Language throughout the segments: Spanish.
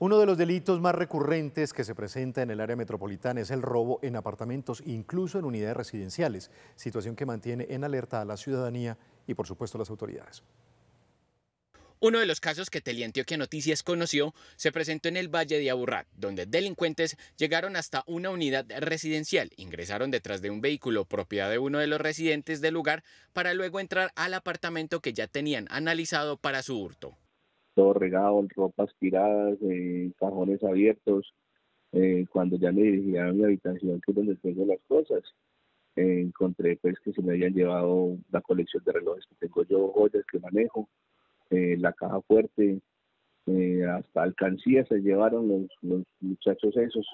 Uno de los delitos más recurrentes que se presenta en el área metropolitana es el robo en apartamentos, incluso en unidades residenciales, situación que mantiene en alerta a la ciudadanía y por supuesto a las autoridades. Uno de los casos que Teleantioquia Noticias conoció se presentó en el Valle de Aburrá, donde delincuentes llegaron hasta una unidad residencial, ingresaron detrás de un vehículo propiedad de uno de los residentes del lugar para luego entrar al apartamento que ya tenían analizado para su hurto todo regado, ropas tiradas, eh, cajones abiertos. Eh, cuando ya me dirigía a mi habitación, que es donde tengo las cosas, eh, encontré pues que se me habían llevado la colección de relojes que tengo yo, joyas que manejo, la caja fuerte, hasta alcancías se llevaron los muchachos esos.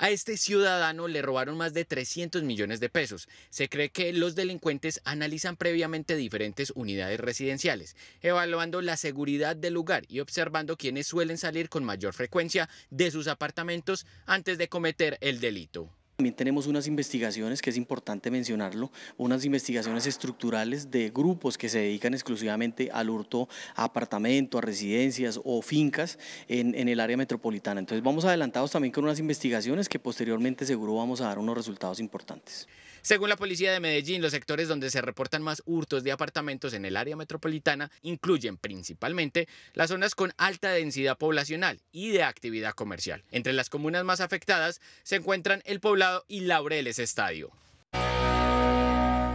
A este ciudadano le robaron más de 300 millones de pesos. Se cree que los delincuentes analizan previamente diferentes unidades residenciales, evaluando la seguridad del lugar y observando quienes suelen salir con mayor frecuencia de sus apartamentos antes de cometer el delito. También tenemos unas investigaciones, que es importante mencionarlo, unas investigaciones estructurales de grupos que se dedican exclusivamente al hurto a apartamentos, a residencias o fincas en, en, el área metropolitana. Entonces vamos adelantados también con unas investigaciones que posteriormente seguro vamos a dar unos resultados importantes. Según la policía de Medellín, los sectores donde se reportan más hurtos de apartamentos en el área metropolitana incluyen principalmente las zonas con alta densidad poblacional y de actividad comercial. Entre las comunas más afectadas se encuentran el poblado y Laureles Estadio.